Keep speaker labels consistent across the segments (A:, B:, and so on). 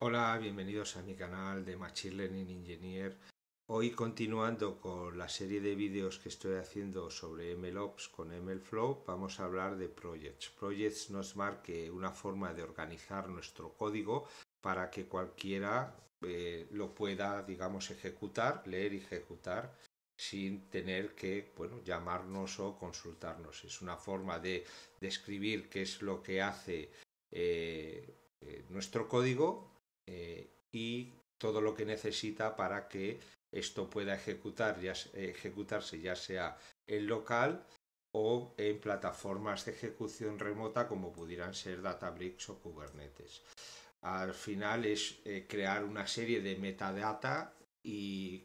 A: Hola, bienvenidos a mi canal de Machine Learning Engineer. Hoy continuando con la serie de vídeos que estoy haciendo sobre MLOps con MLflow, vamos a hablar de Projects. Projects nos marque una forma de organizar nuestro código para que cualquiera eh, lo pueda, digamos, ejecutar, leer y ejecutar sin tener que bueno, llamarnos o consultarnos. Es una forma de describir qué es lo que hace eh, eh, nuestro código eh, y todo lo que necesita para que esto pueda ejecutarse ya sea en local o en plataformas de ejecución remota como pudieran ser Databricks o Kubernetes. Al final es eh, crear una serie de metadata y,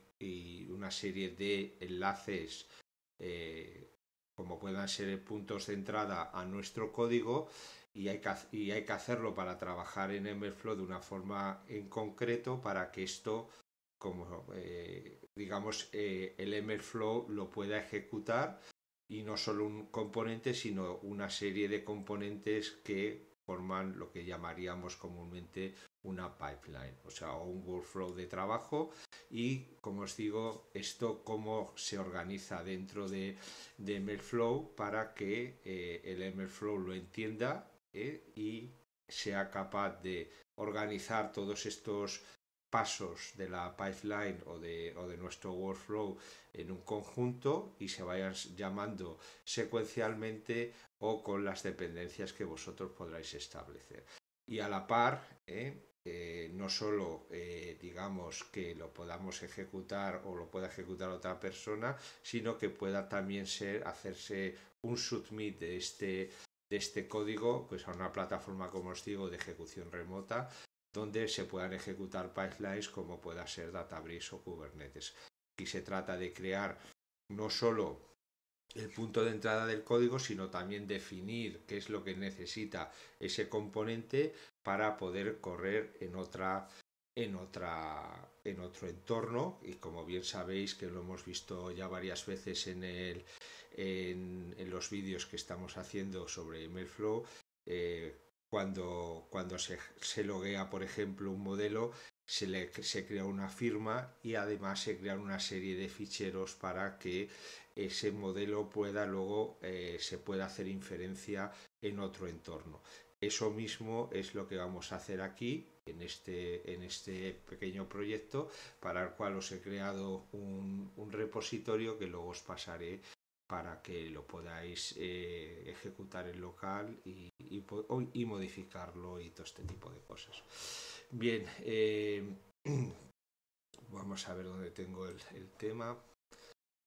A: una serie de enlaces eh, como puedan ser puntos de entrada a nuestro código y hay, que, y hay que hacerlo para trabajar en MLflow de una forma en concreto para que esto, como eh, digamos, eh, el MLflow lo pueda ejecutar y no solo un componente, sino una serie de componentes que forman lo que llamaríamos comúnmente una pipeline, o sea, un workflow de trabajo y, como os digo, esto cómo se organiza dentro de, de MLflow para que eh, el MLflow lo entienda eh, y sea capaz de organizar todos estos pasos de la pipeline o de, nuestro workflow en un conjunto y se vayan llamando secuencialmente o con las dependencias que vosotros podráis establecer. Y a la par, eh, eh, no solo digamos que lo podamos ejecutar o lo pueda ejecutar otra persona, sino que pueda también ser hacerse un submit de este de este código pues, a una plataforma como os digo de ejecución remota donde se puedan ejecutar pipelines como pueda ser Databricks o Kubernetes. Aquí se trata de crear no solo el punto de entrada del código, sino también definir qué es lo que necesita ese componente para poder correr en otra, en otra, en otro entorno y como bien sabéis que lo hemos visto ya varias veces en, en, los vídeos que estamos haciendo sobre email eh, cuando, cuando se, loguea por ejemplo un modelo se, le, se crea una firma y además se crean una serie de ficheros para que ese modelo pueda luego eh, se pueda hacer inferencia en otro entorno eso mismo es lo que vamos a hacer aquí en este, en este pequeño proyecto para el cual os he creado un, repositorio que luego os pasaré para que lo podáis eh, ejecutar en local y, y, modificarlo y todo este tipo de cosas. Bien, eh, vamos a ver dónde tengo el, el tema.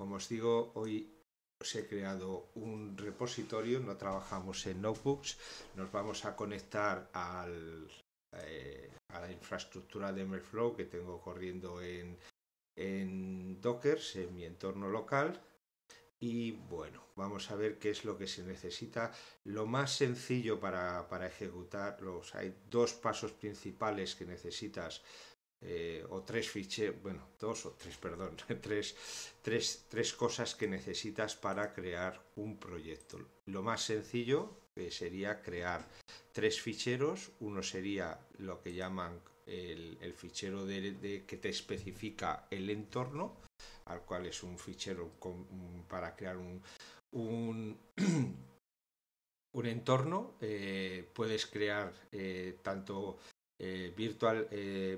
A: Como os digo, hoy os he creado un repositorio, no trabajamos en notebooks, nos vamos a conectar al, eh, a la infraestructura de Merflow que tengo corriendo en, en Docker, en mi entorno local. Y bueno, vamos a ver qué es lo que se necesita. Lo más sencillo para, para ejecutarlos, hay dos pasos principales que necesitas, eh, o tres ficheros, bueno, dos o tres, perdón, tres, tres, tres cosas que necesitas para crear un proyecto. Lo más sencillo que eh, sería crear tres ficheros. Uno sería lo que llaman el, fichero de, que te especifica el entorno, al cual es un fichero para crear un, un, entorno. Eh, puedes crear eh, tanto eh, virtual,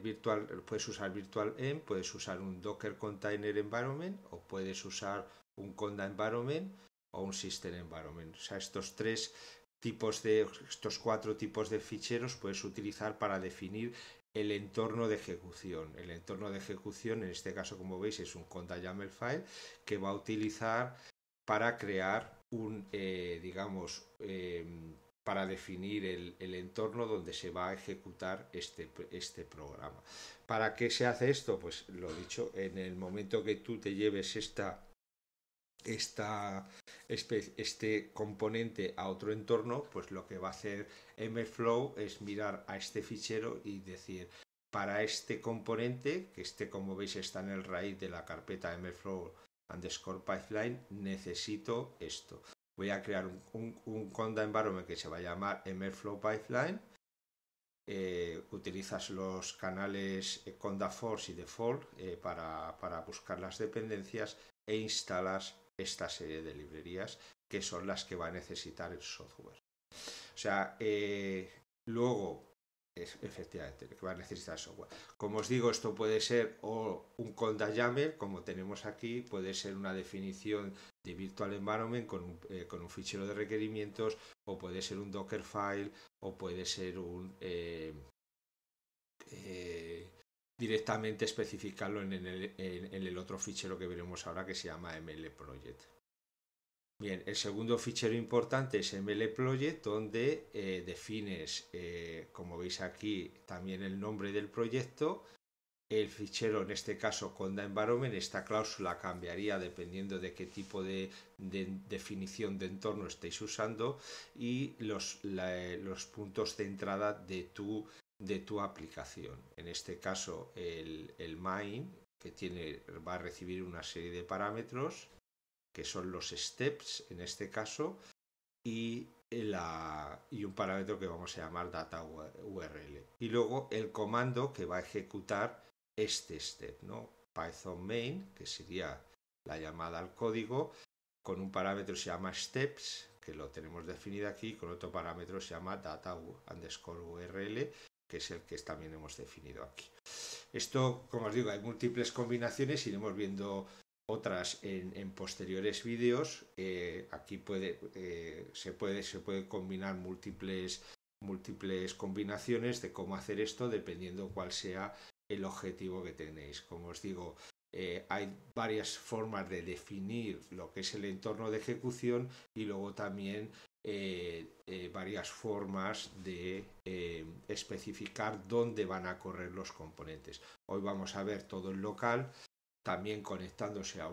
A: virtual, puedes usar virtual m, puedes usar un Docker Container Environment o puedes usar un Conda Environment o un System Environment. O sea, estos tres tipos de estos cuatro tipos de ficheros puedes utilizar para definir el entorno de ejecución. El entorno de ejecución, en este caso, como veis, es un conda YAML file que va a utilizar para crear un, eh, digamos, em, para definir el, entorno donde se va a ejecutar este, este programa. ¿Para qué se hace esto? Pues lo dicho, en el momento que tú te lleves esta, esta este, este componente a otro entorno, pues lo que va a hacer MFlow es mirar a este fichero y decir, para este componente, que este como veis está en el raíz de la carpeta MFlow underscore pipeline, necesito esto. Voy a crear un, conda environment que se va a llamar MFlow pipeline. Eh, utilizas los canales conda force y default eh, para, para buscar las dependencias e instalas esta serie de librerías que son las que va a necesitar el software. O sea, eh, luego, efectivamente, que va a necesitar el software. Como os digo, esto puede ser o un conda jammer, como tenemos aquí, puede ser una definición de virtual environment con un, eh, con un fichero de requerimientos, o puede ser un Dockerfile, o puede ser un... Eh, eh, directamente especificarlo en el, otro fichero que veremos ahora que se llama project. Bien, el segundo fichero importante es mlproject donde eh, defines, eh, como veis aquí, también el nombre del proyecto, el fichero, en este caso Conda Environment, esta cláusula cambiaría dependiendo de qué tipo de, definición de entorno estéis usando y los eh, puntos de entrada de tu de tu aplicación. En este caso, el, main, que tiene, va a recibir una serie de parámetros, que son los steps en este caso, y, y un parámetro que vamos a llamar data URL. Y luego el comando que va a ejecutar este step, Python main, que sería la llamada al código, con un parámetro que se llama steps, que lo tenemos definido aquí, con otro parámetro se llama data URL, que es el que también hemos definido aquí. Esto, como os digo, hay múltiples combinaciones, iremos viendo otras en, posteriores vídeos. Eh, aquí puede, eh, se, puede, se puede combinar múltiples, múltiples combinaciones de cómo hacer esto dependiendo cuál sea el objetivo que tenéis. Como os digo, eh, hay varias formas de definir lo que es el entorno de ejecución y luego también eh, eh, varias formas de eh, especificar dónde van a correr los componentes. Hoy vamos a ver todo el local, también conectándose a,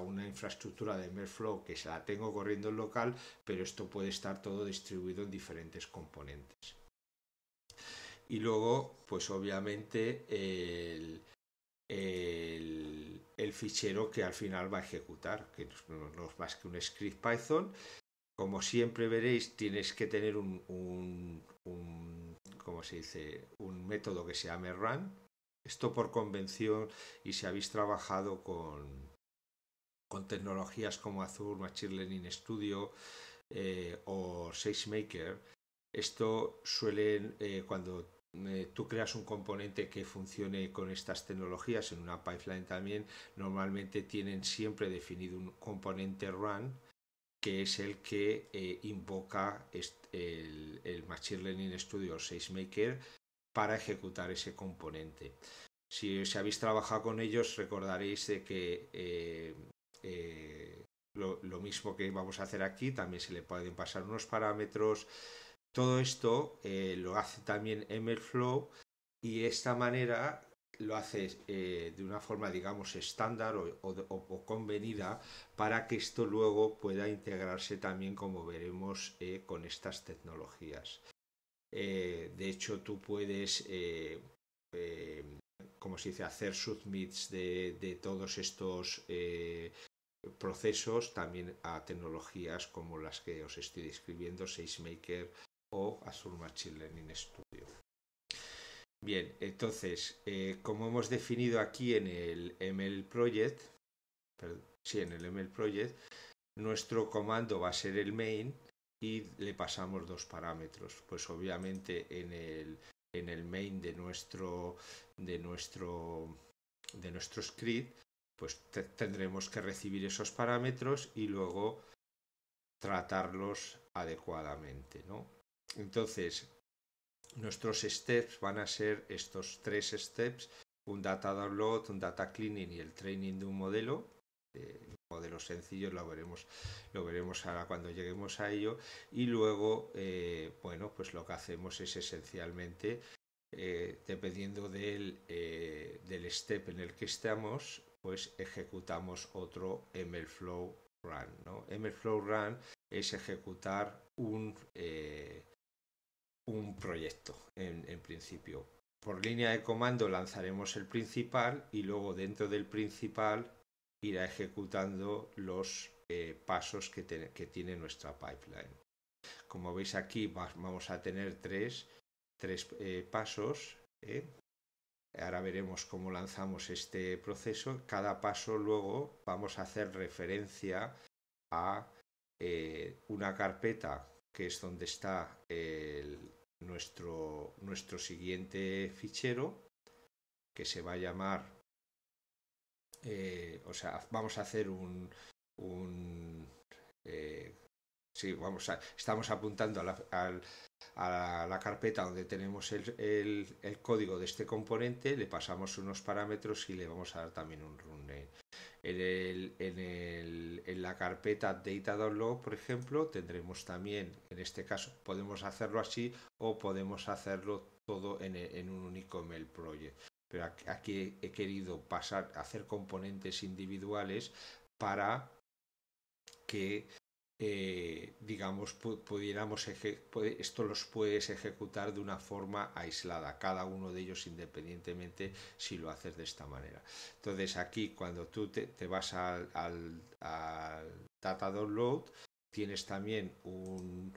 A: una infraestructura de Merflow que se la tengo corriendo en local, pero esto puede estar todo distribuido en diferentes componentes. Y luego, pues obviamente, el, fichero que al final va a ejecutar, que no es más que un script Python como siempre veréis, tienes que tener un, se dice? un método que se llame Run. Esto por convención y si habéis trabajado con, tecnologías como Azure, Machine Learning Studio eh, o SageMaker, esto suele, eh, cuando eh, tú creas un componente que funcione con estas tecnologías en una pipeline también, normalmente tienen siempre definido un componente Run que es el que eh, invoca el, Machine Learning Studio SageMaker para ejecutar ese componente. Si os habéis trabajado con ellos, recordaréis de que eh, eh, lo, mismo que vamos a hacer aquí, también se le pueden pasar unos parámetros. Todo esto lo hace también MLflow y de esta manera lo haces eh, de una forma, digamos, estándar o, convenida para que esto luego pueda integrarse también, como veremos, eh, con estas tecnologías. Eh, de hecho, tú puedes, como se dice, hacer submits de, de todos estos procesos también a tecnologías como las que os estoy describiendo, SageMaker o Azure Machine Learning Studio. Bien, entonces, eh, como hemos definido aquí en el ML Project, en el Project, nuestro comando va a ser el main y le pasamos dos parámetros. Pues obviamente en el, main de nuestro, de nuestro, de nuestro script, pues tendremos que recibir esos parámetros y luego tratarlos adecuadamente, ¿no? Entonces, nuestros steps van a ser estos tres steps, un data download, un data cleaning y el training de un modelo. Eh, modelos sencillos lo veremos lo veremos ahora cuando lleguemos a ello y luego eh, bueno pues lo que hacemos es esencialmente eh, dependiendo del, eh, del step en el que estamos pues ejecutamos otro MLflow run ¿no? MLflow run es ejecutar un, un proyecto en, principio. Por línea de comando lanzaremos el principal y luego dentro del principal irá ejecutando los eh, pasos que, que, tiene nuestra pipeline. Como veis aquí vamos a tener tres, eh, pasos. ¿eh? Ahora veremos cómo lanzamos este proceso. Cada paso luego vamos a hacer referencia a una carpeta que es donde está el, nuestro, nuestro siguiente fichero que se va a llamar, eh, o sea, vamos a hacer un, un eh, sí, vamos a, estamos apuntando a la, la, carpeta donde tenemos el, el, el, código de este componente, le pasamos unos parámetros y le vamos a dar también un run en, la carpeta Data Download, por ejemplo, tendremos también, en este caso, podemos hacerlo así o podemos hacerlo todo en, en un único mail project. Pero aquí he querido pasar hacer componentes individuales para que eh, digamos, pudiéramos esto los puedes ejecutar de una forma aislada, cada uno de ellos independientemente si lo haces de esta manera. Entonces aquí cuando tú te, vas al, al, al data download, tienes también un,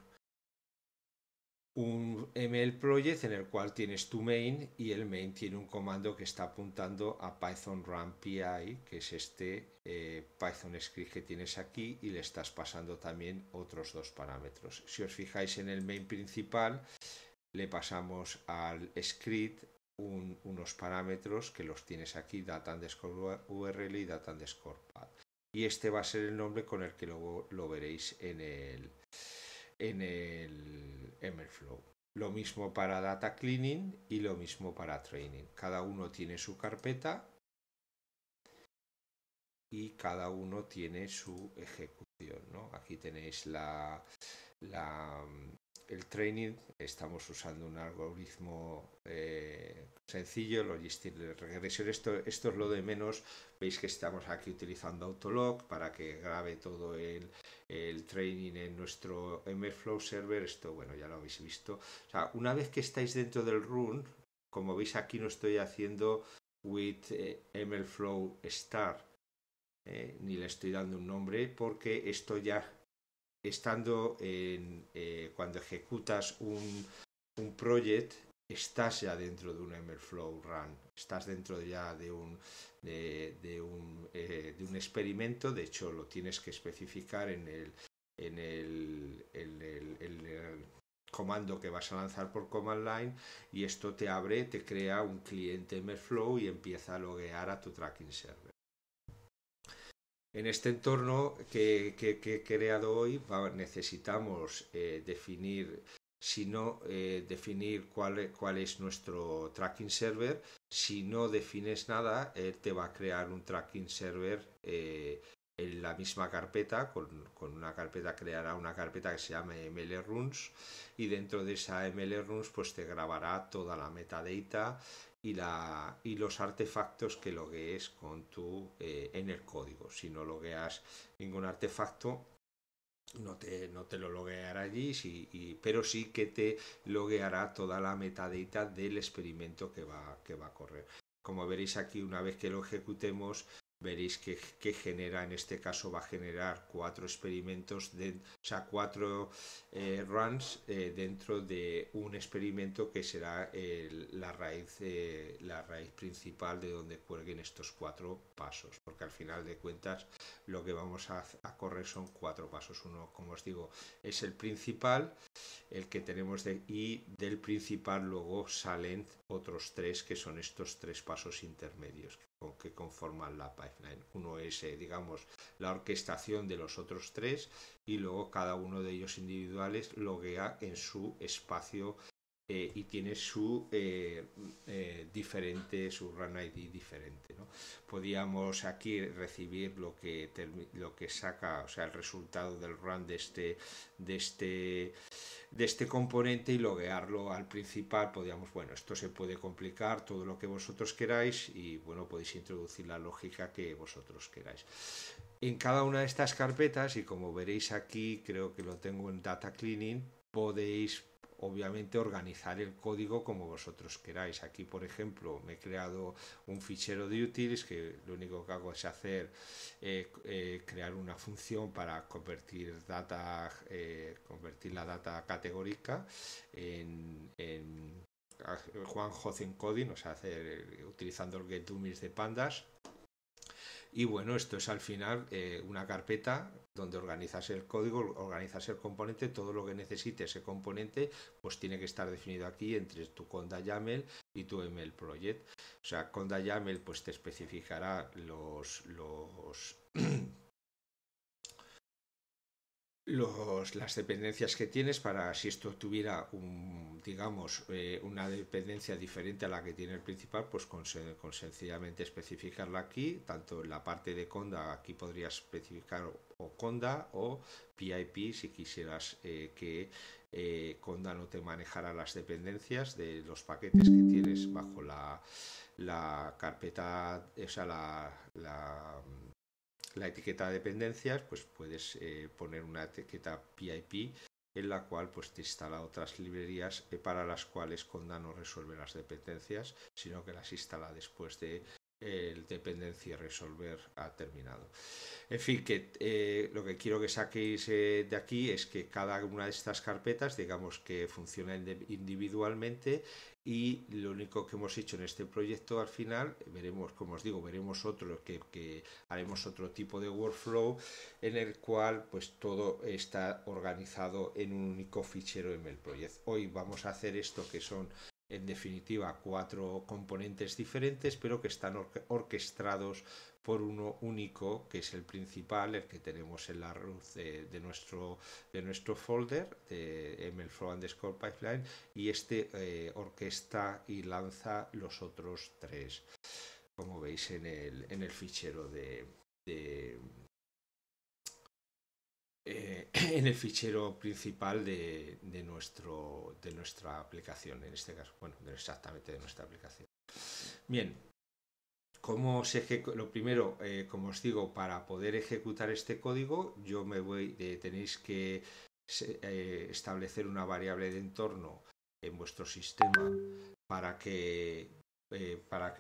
A: un ML project en el cual tienes tu main y el main tiene un comando que está apuntando a Python Run PI, que es este eh, Python script que tienes aquí y le estás pasando también otros dos parámetros. Si os fijáis en el main principal, le pasamos al script unos parámetros que los tienes aquí, data URL y data Y este va a ser el nombre con el que luego lo veréis en el, en el Emerflow. Lo mismo para data cleaning y lo mismo para training. Cada uno tiene su carpeta y cada uno tiene su ejecución. Aquí tenéis la, el training, estamos usando un algoritmo eh, sencillo, logistic regresión, esto, esto es lo de menos, veis que estamos aquí utilizando Autolog para que grabe todo el, training en nuestro MLflow server, esto bueno, ya lo habéis visto, una vez que estáis dentro del run, como veis aquí no estoy haciendo with eh, MLflow star, eh, ni le estoy dando un nombre porque esto ya estando en, eh, cuando ejecutas un, un project, estás ya dentro de un MLflow Run, estás dentro ya de un, de, un, eh, de un experimento, de hecho lo tienes que especificar en el, en el, el, el comando que vas a lanzar por command line y esto te abre, te crea un cliente MLflow y empieza a loguear a tu tracking server. En este entorno que, he creado hoy necesitamos eh, definir, sino eh, definir e, cuál, es nuestro tracking server. Si no defines nada, él te va a crear un tracking server eh, en la misma carpeta, con, una carpeta creará una carpeta que se llama MLRuns y dentro de esa MLRuns pues te grabará toda la metadata y, la, y los artefactos que loguees con tu, eh, en el código. Si no logueas ningún artefacto, no te, no te lo logueará allí, pero sí que te logueará toda la metadata del experimento que va, que va a correr. Como veréis aquí, una vez que lo ejecutemos, veréis que, genera, en este caso va a generar cuatro experimentos, de, o sea, cuatro eh, runs eh, dentro de un experimento que será la, raíz, eh, la raíz principal de donde cuelguen estos cuatro pasos, porque al final de cuentas lo que vamos a, correr son cuatro pasos. Uno, como os digo, es el principal, el que tenemos de, y del principal luego salen otros tres que son estos tres pasos intermedios con que conforman la pipeline. Uno es, eh, digamos, la orquestación de los otros tres y luego cada uno de ellos individuales loguea en su espacio eh, y tiene su eh, eh, diferente, su run ID diferente. ¿no? Podíamos aquí recibir lo que, lo que saca, o sea, el resultado del run de este, de este, de este componente y loguearlo al principal. Podíamos, bueno, esto se puede complicar todo lo que vosotros queráis y bueno, podéis introducir la lógica que vosotros queráis. En cada una de estas carpetas, y como veréis aquí, creo que lo tengo en Data Cleaning, podéis obviamente organizar el código como vosotros queráis. Aquí, por ejemplo, me he creado un fichero de utils que lo único que hago es hacer eh, eh, crear una función para convertir data, eh, convertir la data categórica en, en ah, Juan Encoding, o sea, hacer, utilizando el getDummies de pandas. Y bueno, esto es al final una carpeta donde organizas el código, organizas el componente, todo lo que necesite ese componente, pues tiene que estar definido aquí entre tu conda YAML y tu ML project. O sea, conda YAML pues te especificará los, los las dependencias que tienes para si esto tuviera un, digamos eh, una dependencia diferente a la que tiene el principal pues con, con, sencillamente especificarla aquí tanto en la parte de conda aquí podrías especificar o Conda o PIP si quisieras eh, que eh, Conda no te manejara las dependencias de los paquetes que tienes bajo la, la carpeta, o la, la, etiqueta de dependencias, pues puedes eh, poner una etiqueta PIP en la cual pues te instala otras librerías para las cuales Conda no resuelve las dependencias, sino que las instala después de el dependencia resolver ha terminado. En fin, que eh, lo que quiero que saquéis eh, de aquí es que cada una de estas carpetas, digamos que funciona individualmente y lo único que hemos hecho en este proyecto al final, veremos, como os digo, veremos otro, que haremos otro tipo de workflow en el cual pues todo está organizado en un único fichero en el proyecto. Hoy vamos a hacer esto que son en definitiva cuatro componentes diferentes, pero que están orquestados por uno único, que es el principal, el que tenemos en la root de, nuestro, de nuestro folder, de MLflow underscore pipeline, y este eh, orquesta y lanza los otros tres, como veis en el, en el fichero de, eh, en el fichero principal de, nuestro, de nuestra aplicación, en este caso, bueno, exactamente de nuestra aplicación. Bien, Lo primero, eh, como os digo, para poder ejecutar este código, yo me voy, tenéis que eh, establecer una variable de entorno en vuestro sistema para que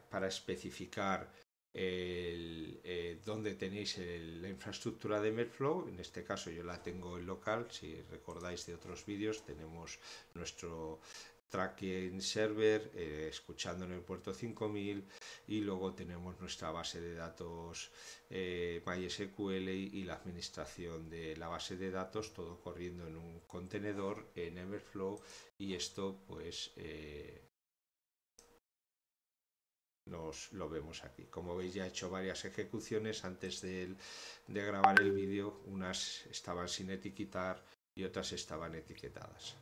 A: para especificar el, eh, donde tenéis la infraestructura de Merflow. En este caso yo la tengo en local. Si recordáis de otros vídeos, tenemos nuestro tracking server eh, escuchando en el puerto 5000 y luego tenemos nuestra base de datos eh, MySQL y, la administración de la base de datos todo corriendo en un contenedor en Everflow y esto pues eh, nos lo vemos aquí. Como veis ya he hecho varias ejecuciones antes de, grabar el vídeo, unas estaban sin etiquetar y otras estaban etiquetadas.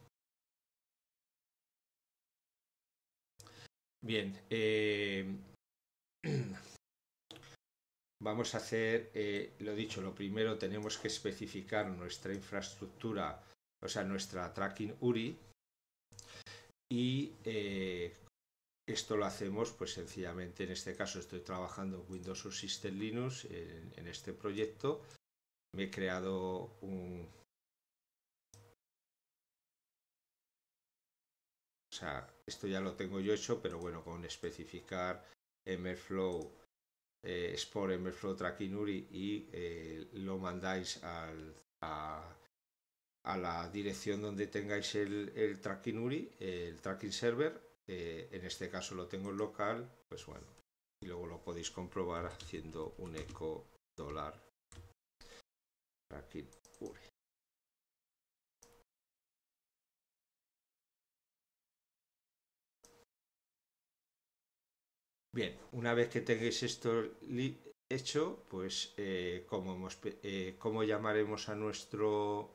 A: Bien, eh, vamos a hacer, eh, lo dicho, lo primero tenemos que especificar nuestra infraestructura, o sea, nuestra tracking URI y eh, esto lo hacemos, pues sencillamente, en este caso estoy trabajando Windows o System Linux en, este proyecto. Me he creado un... O sea, esto ya lo tengo yo hecho, pero bueno, con especificar MFlow, eh, por MFlow Tracking URI y eh, lo mandáis a, la dirección donde tengáis el, el Tracking URI, el Tracking Server, eh, en este caso lo tengo en local, pues bueno, y luego lo podéis comprobar haciendo un eco dólar aquí Bien, una vez que tengáis esto hecho, pues eh, eh, ¿cómo como llamaremos a nuestro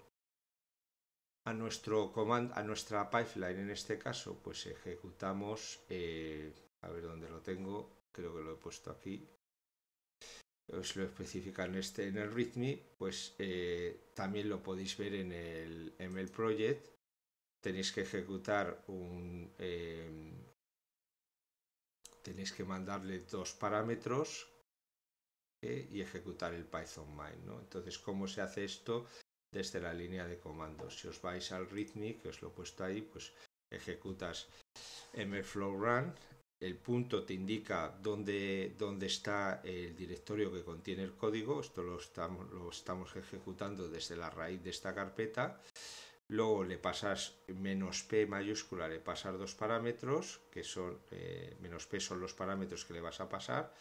A: a, nuestro command, a nuestra pipeline en este caso, pues ejecutamos, eh, a ver dónde lo tengo, creo que lo he puesto aquí, os lo especifica en, este, en el README, pues eh, también lo podéis ver en el, ml project. Tenéis que ejecutar un... Eh, tenéis que mandarle dos parámetros y ejecutar el Python main, ¿no? Entonces, ¿cómo se hace esto? desde la línea de comandos. Si os vais al Rhythmic, que os lo he puesto ahí, pues ejecutas mflow run, el punto te indica dónde, dónde está el directorio que contiene el código, esto lo estamos, ejecutando desde la raíz de esta carpeta, luego le pasas menos p mayúscula, le pasas dos parámetros, que son, eh, menos p son los parámetros que le vas a pasar,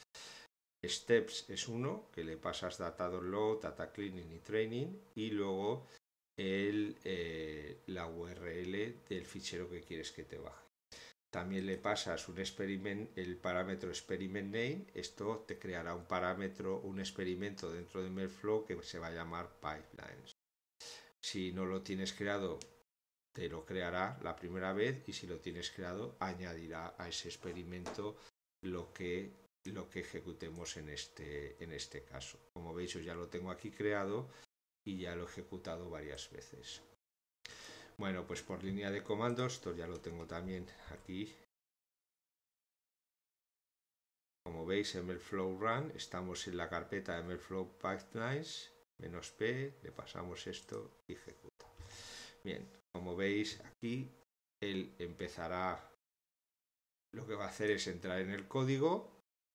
A: Steps es uno, que le pasas data download, data cleaning y training, y luego eh, la URL del fichero que quieres que te baje. También le pasas un experiment, el parámetro experiment name, esto te creará un parámetro, un experimento dentro de Merflow que se va a llamar pipelines. Si no lo tienes creado, te lo creará la primera vez y si lo tienes creado, añadirá a ese experimento lo que lo que ejecutemos en este, en este caso. Como veis, yo ya lo tengo aquí creado y ya lo he ejecutado varias veces. Bueno, pues por línea de comandos, esto ya lo tengo también aquí. Como veis, MLflow Run, estamos en la carpeta MLflow Pipelines, menos P, le pasamos esto y ejecuta. Bien, como veis aquí, él empezará, lo que va a hacer es entrar en el código,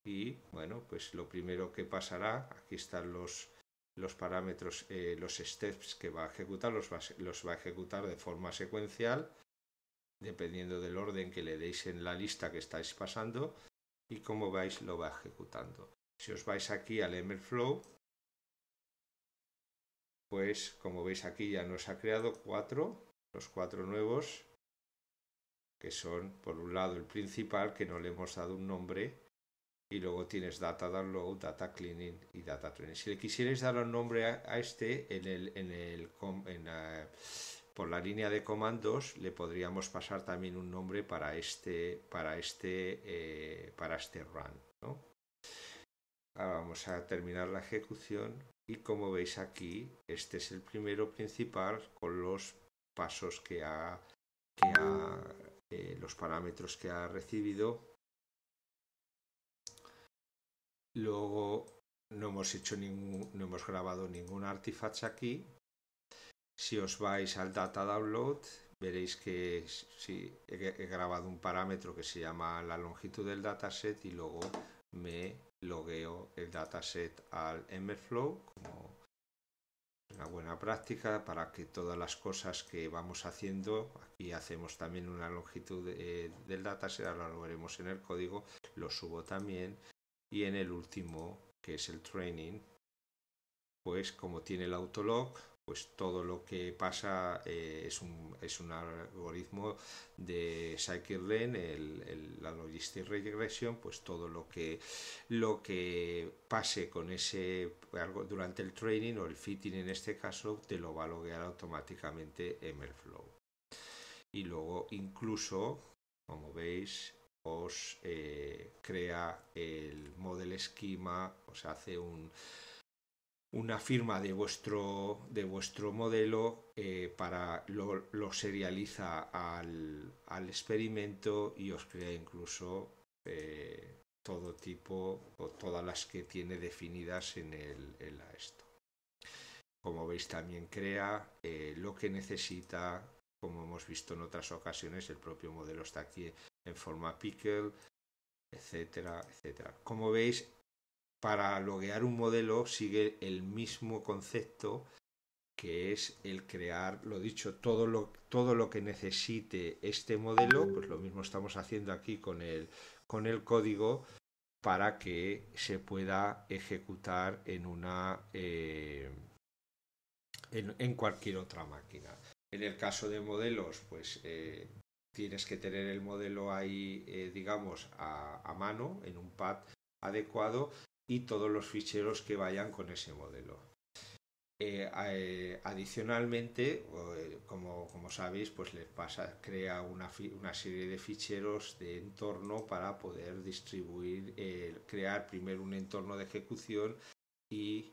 A: y bueno, pues lo primero que pasará, aquí están los, los parámetros, eh, los steps que va a ejecutar, los va, los va a ejecutar de forma secuencial, dependiendo del orden que le deis en la lista que estáis pasando y cómo vais lo va ejecutando. Si os vais aquí al MLflow, pues como veis aquí ya nos ha creado cuatro, los cuatro nuevos, que son por un lado el principal, que no le hemos dado un nombre, y luego tienes data download, data cleaning y data training. Si le quisierais dar un nombre a, este en el, por la línea de comandos le podríamos pasar también un nombre para este para este eh, para este run. Ahora vamos a terminar la ejecución y como veis aquí este es el primero principal con los pasos que ha, eh, los parámetros que ha recibido Luego no hemos no hemos grabado ningún artefacto aquí. Si os vais al data download, veréis que si he, grabado un parámetro que se llama la longitud del dataset y luego me logueo el dataset al mflow como una buena práctica para que todas las cosas que vamos haciendo, aquí hacemos también una longitud eh, del dataset, ahora lo veremos en el código, lo subo también y en el último, que es el training, pues como tiene el autolog, pues todo lo que pasa eh, es, un, algoritmo de scikit-learn, la logistic regression, pues todo lo que, lo que pase con ese algo durante el training o el fitting en este caso, te lo va a loguear automáticamente en el flow. Y luego incluso, como veis, os eh, crea el model esquema, os hace un, una firma de vuestro, de vuestro modelo eh, para lo, serializa al, al, experimento y os crea incluso eh, todo tipo o todas las que tiene definidas en, el, en esto. Como veis también crea lo que necesita, como hemos visto en otras ocasiones, el propio modelo está aquí en forma pickle, etcétera, etcétera. Como veis, para loguear un modelo sigue el mismo concepto que es el crear, lo dicho, todo lo, todo lo que necesite este modelo, pues lo mismo estamos haciendo aquí con el, con el código para que se pueda ejecutar en una eh, en, cualquier otra máquina. En el caso de modelos, pues eh, tienes que tener el modelo ahí, eh, digamos, a, mano, en un pad adecuado y todos los ficheros que vayan con ese modelo. Eh, eh, adicionalmente, como, sabéis, pues les pasa, crea una, serie de ficheros de entorno para poder distribuir, crear primero un entorno de ejecución y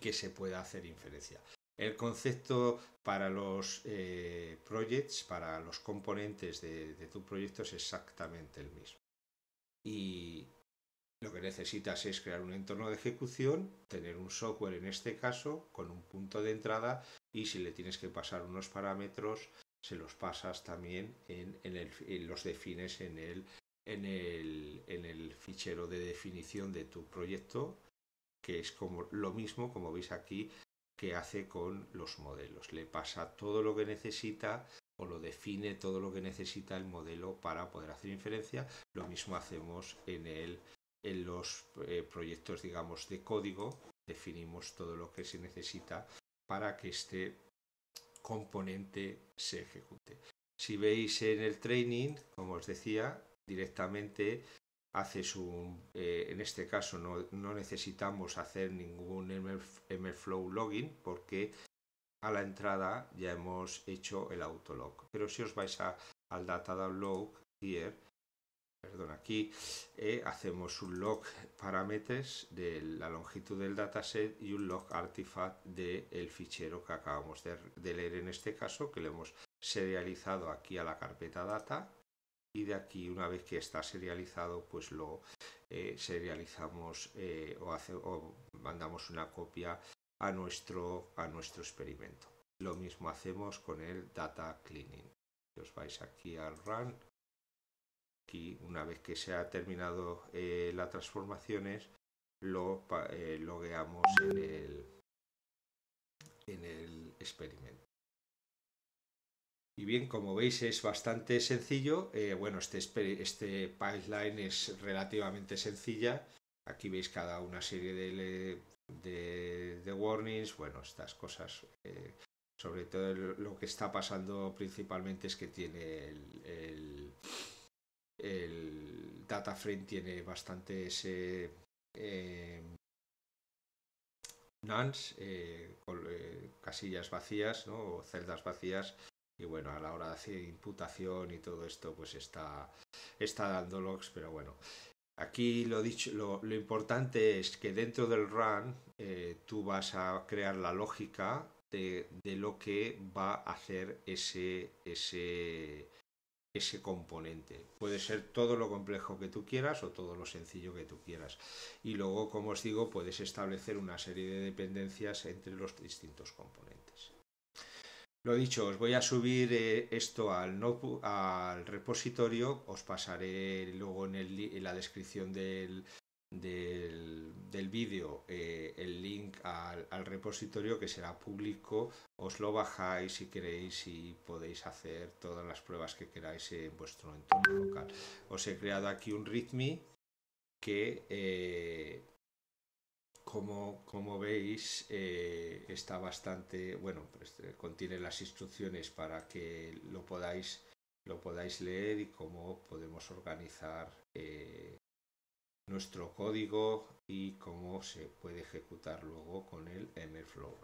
A: que se pueda hacer inferencia. El concepto para los eh, projects, para los componentes de, tu proyecto es exactamente el mismo. Y lo que necesitas es crear un entorno de ejecución, tener un software en este caso con un punto de entrada y si le tienes que pasar unos parámetros, se los pasas también en, los defines en el, en el fichero de definición de tu proyecto que es como lo mismo, como veis aquí, que hace con los modelos. Le pasa todo lo que necesita o lo define todo lo que necesita el modelo para poder hacer inferencia. Lo mismo hacemos en, el, en los eh, proyectos, digamos, de código. Definimos todo lo que se necesita para que este componente se ejecute. Si veis en el training, como os decía, directamente haces un, eh, en este caso no, no, necesitamos hacer ningún mflow login porque a la entrada ya hemos hecho el autolog. Pero si os vais al data download here, perdón, aquí eh, hacemos un log parámetros de la longitud del dataset y un log artifact del fichero que acabamos de leer en este caso, que lo hemos serializado aquí a la carpeta data y de aquí una vez que está serializado pues lo eh, serializamos eh, o, mandamos una copia a nuestro, a nuestro experimento. Lo mismo hacemos con el data cleaning. Os vais aquí al run. y una vez que se ha terminado eh, las transformaciones lo eh, logueamos en el, en el experimento. Y bien, como veis es bastante sencillo. Eh, bueno, este, este pipeline es relativamente sencilla. Aquí veis cada una serie de, de, warnings, bueno, estas cosas. Eh, sobre todo lo que está pasando principalmente es que tiene el, el, data frame tiene bastantes eh, nuns, con, casillas vacías ¿no? o celdas vacías y bueno, a la hora de hacer imputación y todo esto, pues está, está dando logs, pero bueno. Aquí lo dicho, lo, importante es que dentro del run eh, tú vas a crear la lógica de, de, lo que va a hacer ese, ese, ese componente. Puede ser todo lo complejo que tú quieras o todo lo sencillo que tú quieras. Y luego, como os digo, puedes establecer una serie de dependencias entre los distintos componentes. Lo dicho, os voy a subir eh, esto al, repositorio, os pasaré luego en, la descripción del, vídeo eh, el link al, repositorio que será público, os lo bajáis si queréis y podéis hacer todas las pruebas que queráis en vuestro entorno local. Os he creado aquí un README que... Eh, como, veis, eh, está bastante, bueno, pues, eh, contiene las instrucciones para que lo podáis, lo podáis leer y cómo podemos organizar eh, nuestro código y cómo se puede ejecutar luego con el MLflow.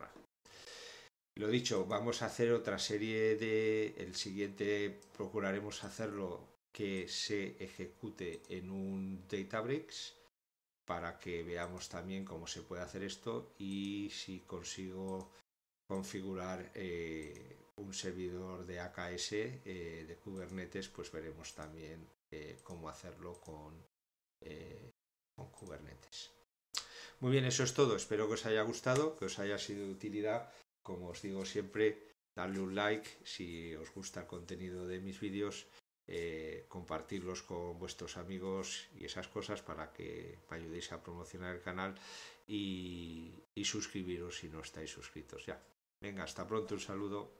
A: Lo dicho, vamos a hacer otra serie de... El siguiente procuraremos hacerlo que se ejecute en un Databricks para que veamos también cómo se puede hacer esto y si consigo configurar eh, un servidor de AKS eh, de Kubernetes, pues veremos también eh, cómo hacerlo con, con Kubernetes. Muy bien, eso es todo. Espero que os haya gustado, que os haya sido de utilidad. Como os digo siempre, darle un like si os gusta el contenido de mis vídeos eh, compartirlos con vuestros amigos y esas cosas para que me ayudéis a promocionar el canal y, y suscribiros si no estáis suscritos ya. Venga, hasta pronto, un saludo.